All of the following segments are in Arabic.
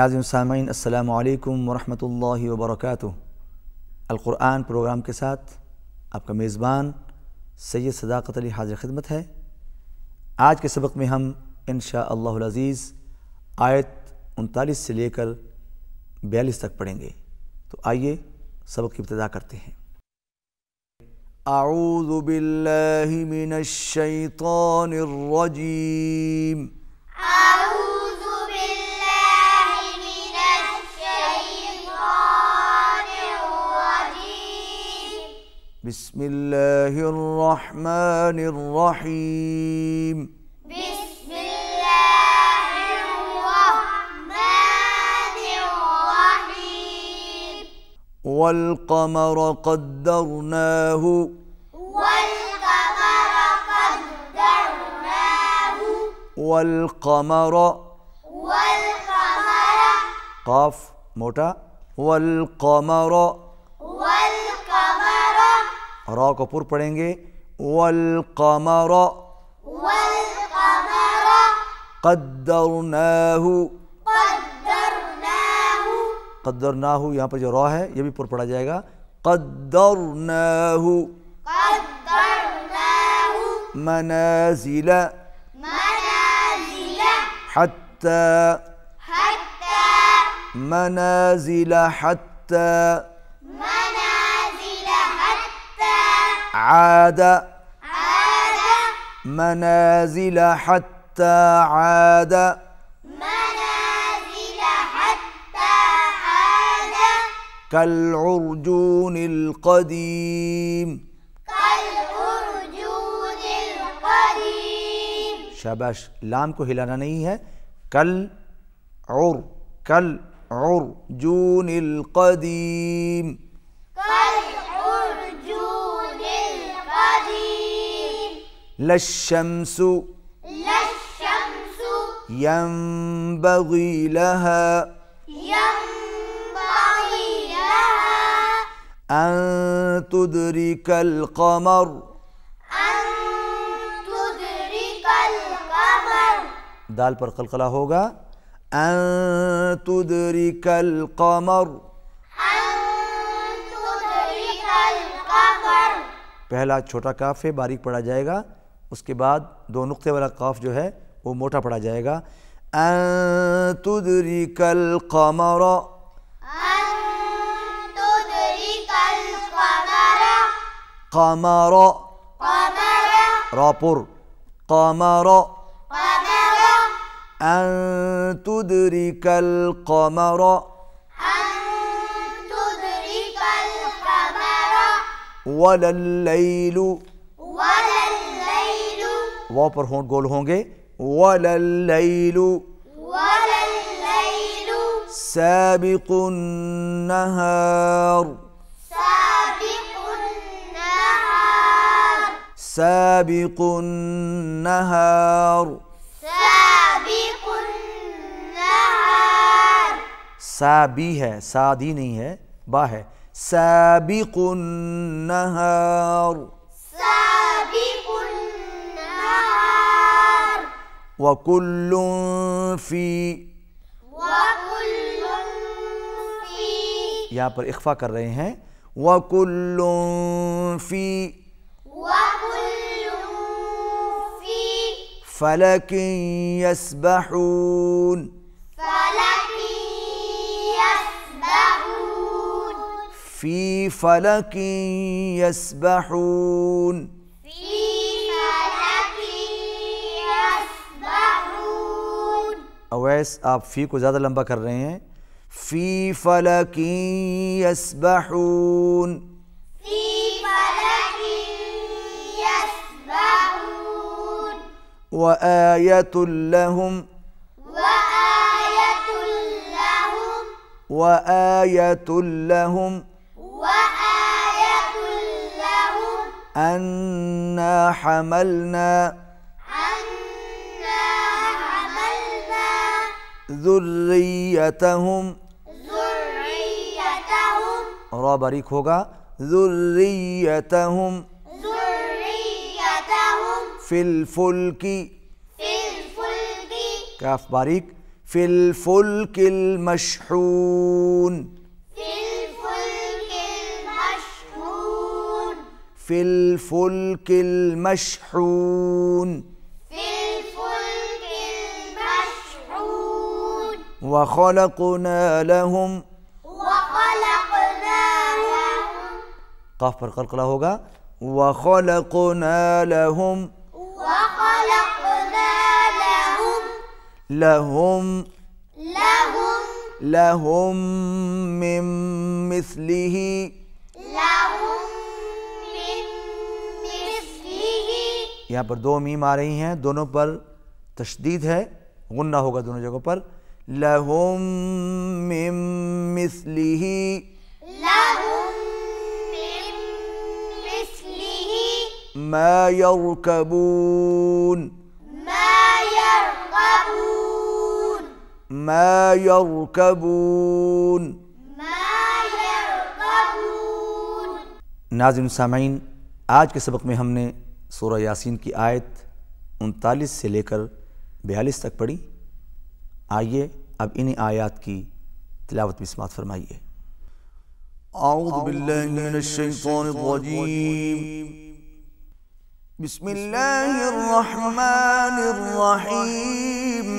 ناظرین سامعین السلام علیکم ورحمۃ اللہ وبرکاتہ القرآن پروگرام کے ساتھ آپ کا میزبان سید صداقت علی حاضر خدمت ہے آج کے سبق میں ہم ان شاء اللہ عزیز آیت انتالیس سے لے کر بیالیس تک پڑھیں گے تو آئیے سبق کی ابتدا کرتے ہیں اعوذ باللہ من الشیطان الرجیم بسم الله الرحمن الرحيم بسم الله الرحمن الرحيم والقمر قدرناه والقمر قدرناه والقمر والقمر قاف موتا والقمر را پڑھیں گے والقمر والقمر قدرناه قدرناه قدرناه پر جو را ہے یہ بھی پر پڑھا جائے گا قدرناه قدرناه منازل منازل حتى حتى منازل حتى عاد عاد منازل حتى عاد منازل حتى عاد كالعرجون القديم كالعرجون القديم شاباش لام کو ہلانا نہیں ہے کل عر کل جون القديم لا الشمس لا الشمس ينبغي لها ينبغي لها أن تدرك القمر أن تدرك القمر دال پر قلقلہ ہوگا أن تدرك القمر پہلا چھوٹا کاف ہے باریک پڑھا جائے گا उसके बाद दो नुक़े वाला काफ जो है वो मोटा पढ़ा जाएगा तुदरिकल कमर कमर रापुर कमर أن تدرك القمر ولا الليل वाव पर होंठ गोल होंगे वलल्लैलु वलल्लैलु साबिक़ नहार साबिक़ नहार साबिक़ नहार साबिक़ नहार साबी है सादी नहीं है बा है साबिक़ नहार وكل في وكل في यहाँ पर इख्फा कर रहे हैं وكل في وكل في فلك يسبحون في فلك يسبحون बहस आप फ़ी को ज़्यादा लंबा कर रहे हैं फ़ी फलकी यसबहून وآية لهم وآية لهم وآية لهم وآية لهم أنا حملنا ذريتهم ذريتهم را باريك होगा ذريتهم ذريتهم في الفلك في الفلك كاف باریک في الفلك المشحون في الفلك المشحون في الفلك المشحون وخلقنا لهم وخلقنا لهم قاف पर कल وخلقنا لهم وخلقنا لهم لهم لهم لهم من مثله لهم من مثله यहाँ पर दो मीम आ रही हैं दोनों पर तशदीद है गुन्ना होगा لهم من مثله لهم من مثله ما يركبون ما يركبون ما يركبون ما يركبون नाजिन सामीन आज के सबक में हमने सूर्य यासीन की आयत उनतालीस से लेकर बयालीस तक पढ़ी आइए اب انہی آیات کی تلاوت بھی سمات فرمائیے اعوذ باللہ من الشیطان الرجیم بسم الله الرحمن الرحيم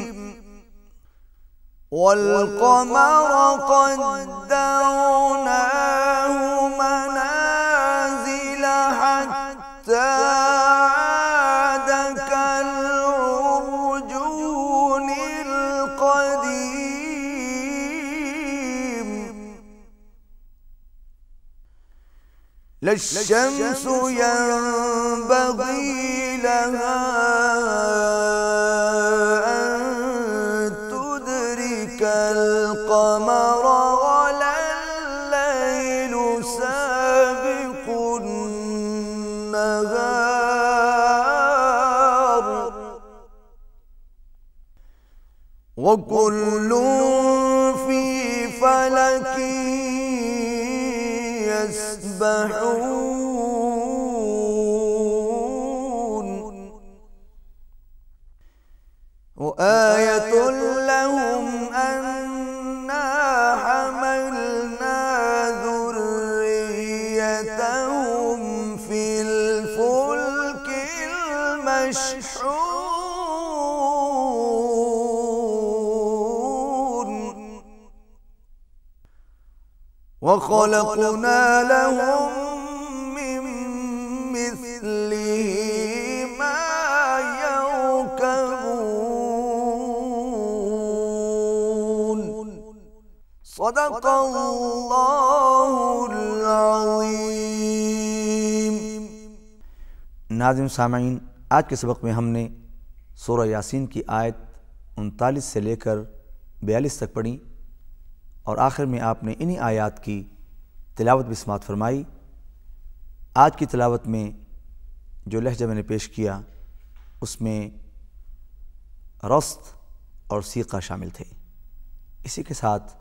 والقمر قدرناه منازل حتى لا الشمس ينبغي لها أن تدرك القمر ولا الليل سابق النهار وكل يسبحون وآية وخلقنا لهم من مثله ما يركبون صدق الله العظيم नाजिम सामीन आज के सबक में हमने सूर्य यासीन की आयत उनतालीस से लेकर बयालीस तक पढ़ी اور آخر میں آپ نے انہی آیات کی تلاوت بھی سماعت فرمائی آج کی تلاوت میں جو لہجہ میں نے پیش کیا اس میں رست اور سیقہ شامل تھے اسی کے ساتھ